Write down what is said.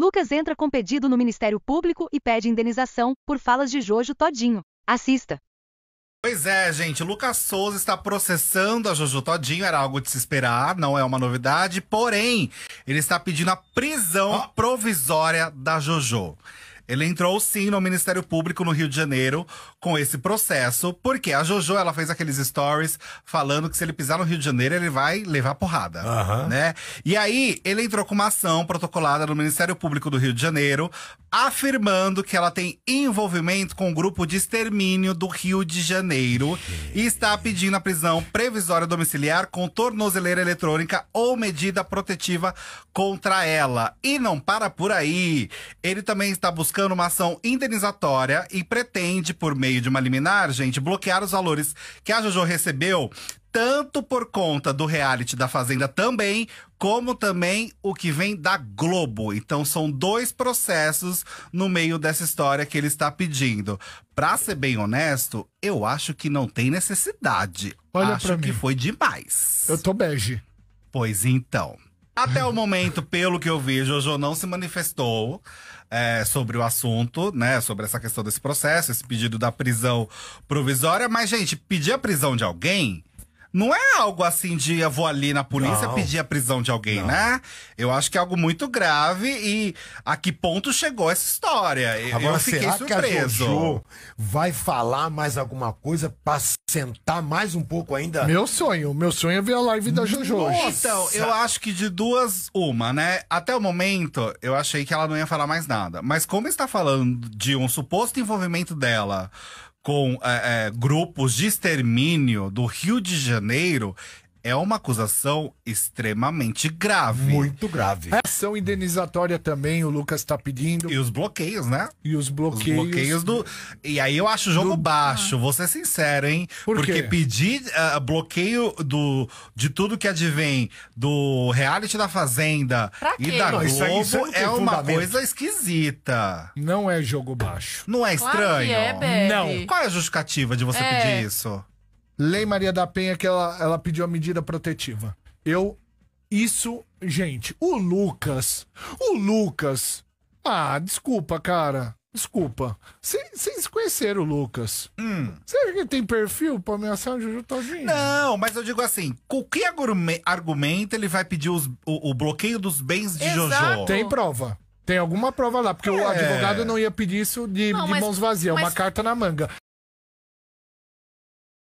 Lucas entra com pedido no Ministério Público e pede indenização por falas de Jojo Todinho. Assista. Pois é, gente, Lucas Souza está processando a Jojo Todinho, era algo de se esperar, não é uma novidade, porém, ele está pedindo a prisão oh. provisória da Jojo. Ele entrou sim no Ministério Público no Rio de Janeiro com esse processo, porque a JoJo ela fez aqueles stories falando que se ele pisar no Rio de Janeiro ele vai levar porrada, uhum. né? E aí ele entrou com uma ação protocolada no Ministério Público do Rio de Janeiro, afirmando que ela tem envolvimento com o um grupo de extermínio do Rio de Janeiro e está pedindo a prisão previsória domiciliar com tornozeleira eletrônica ou medida protetiva contra ela. E não para por aí. Ele também está buscando buscando uma ação indenizatória e pretende, por meio de uma liminar, gente, bloquear os valores que a Jojo recebeu tanto por conta do reality da Fazenda também, como também o que vem da Globo. Então são dois processos no meio dessa história que ele está pedindo. Pra ser bem honesto, eu acho que não tem necessidade. Olha acho que mim. foi demais. Eu tô bege. Pois então. Até o momento, pelo que eu vi, Jojo não se manifestou é, sobre o assunto, né? Sobre essa questão desse processo, esse pedido da prisão provisória. Mas, gente, pedir a prisão de alguém não é algo assim de eu vou ali na polícia não. pedir a prisão de alguém, não. né? Eu acho que é algo muito grave e a que ponto chegou essa história? Agora, eu fiquei será surpreso. Que a Jojo vai falar mais alguma coisa pra sentar mais um pouco ainda? Meu sonho, meu sonho é ver a live da Jojo. Então, Nossa. Então, eu acho que de duas, uma, né? Até o momento, eu achei que ela não ia falar mais nada. Mas como está falando de um suposto envolvimento dela com é, é, grupos de extermínio do Rio de Janeiro é uma acusação extremamente grave. Muito grave ação indenizatória também, o Lucas tá pedindo. E os bloqueios, né? E os bloqueios. Os bloqueios do. E aí eu acho o jogo do... Ah. baixo, ah. vou ser sincero, hein? Por Porque pedir uh, bloqueio do, de tudo que advém do reality da Fazenda e da Globo isso é, isso é, uma coisa esquisita. Não é jogo baixo. Não é estranho? Claro é, não. Qual é a justificativa de você é. pedir isso? Lei Maria da Penha que ela, ela pediu a medida protetiva. Eu isso, gente, o Lucas. O Lucas. Ah, desculpa, cara. Desculpa. Vocês conheceram o Lucas. Hum. Você acha que ele tem perfil pra ameaçar o Juju Todinho? Não, mas eu digo assim: com que argumento ele vai pedir os, o, o, bloqueio dos bens de Exato. Jojo. Tem prova. Tem alguma prova lá, porque é. o advogado não ia pedir isso de, não, de mas, mãos vazias, é mas... uma carta na manga.